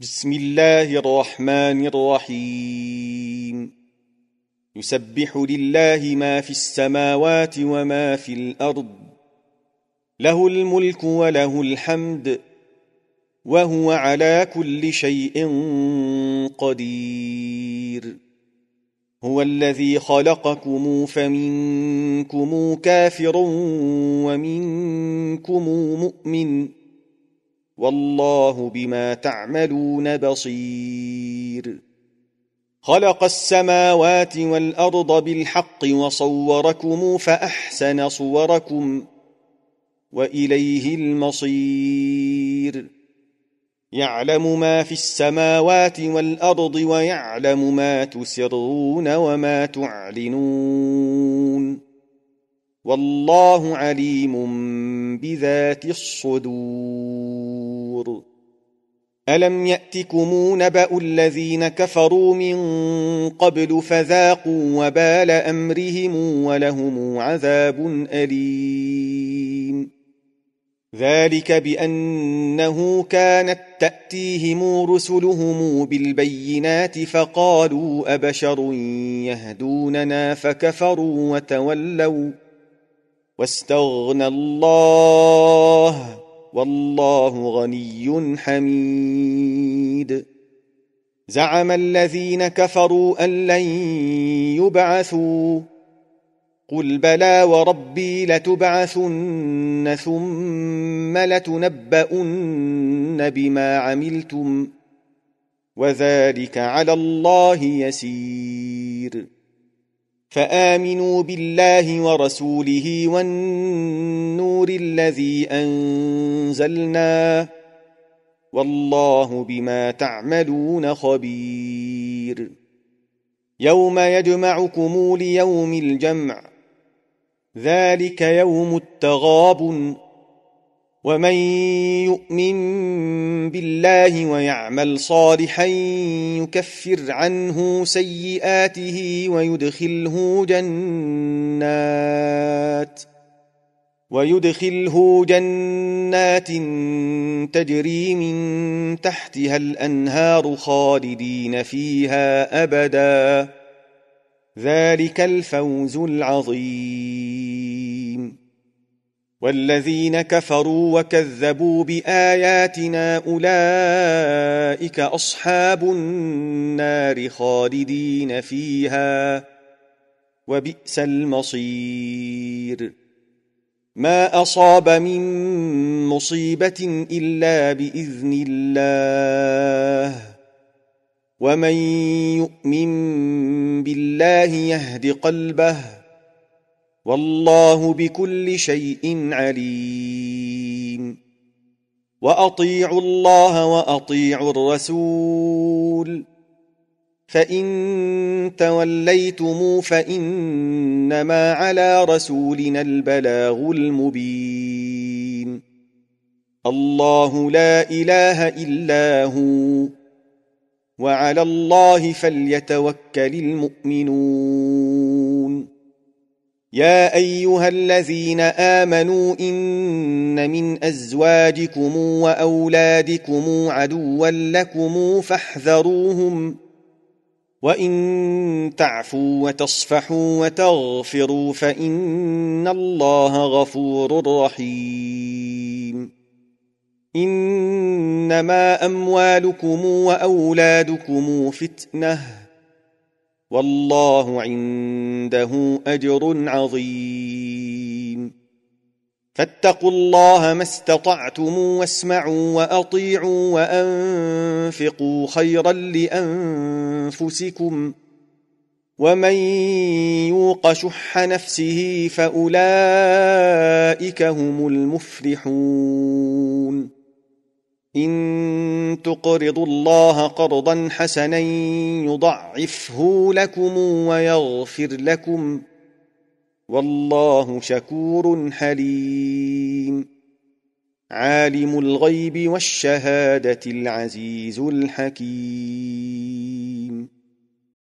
بسم الله الرحمن الرحيم يسبح لله ما في السماوات وما في الارض له الملك وله الحمد وهو على كل شيء قدير هو الذي خلقكم فمنكم كافر ومنكم مؤمن والله بما تعملون بصير خلق السماوات والارض بالحق وصوركم فاحسن صوركم واليه المصير يعلم ما في السماوات والارض ويعلم ما تسرون وما تعلنون والله عليم بذات الصدور الم ياتكم نبا الذين كفروا من قبل فذاقوا وبال امرهم ولهم عذاب اليم ذلك بانه كانت تاتيهم رسلهم بالبينات فقالوا ابشر يهدوننا فكفروا وتولوا واستغنى الله والله غني حميد زعم الذين كفروا ان لن يبعثوا قل بلى وربي لتبعثن ثم لتنبؤن بما عملتم وذلك على الله يسير فامنوا بالله ورسوله والنور الذي انزلنا والله بما تعملون خبير يوم يجمعكم ليوم الجمع ذلك يوم التغابن ومن يؤمن بالله ويعمل صالحا يكفر عنه سيئاته ويدخله جنات ويدخله جنات تجري من تحتها الانهار خالدين فيها ابدا ذلك الفوز العظيم والذين كفروا وكذبوا باياتنا اولئك اصحاب النار خالدين فيها وبئس المصير ما اصاب من مصيبه الا باذن الله ومن يؤمن بالله يهد قلبه والله بكل شيء عليم واطيعوا الله واطيعوا الرسول فان توليتم فانما على رسولنا البلاغ المبين الله لا اله الا هو وعلى الله فليتوكل المؤمنون يا ايها الذين امنوا ان من ازواجكم واولادكم عدوا لكم فاحذروهم وان تعفوا وتصفحوا وتغفروا فان الله غفور رحيم انما اموالكم واولادكم فتنه والله عنده اجر عظيم فاتقوا الله ما استطعتم واسمعوا واطيعوا وانفقوا خيرا لانفسكم ومن يوق شح نفسه فاولئك هم المفلحون إن تقرضوا الله قرضا حسنا يضعفه لكم ويغفر لكم والله شكور حليم عالم الغيب والشهادة العزيز الحكيم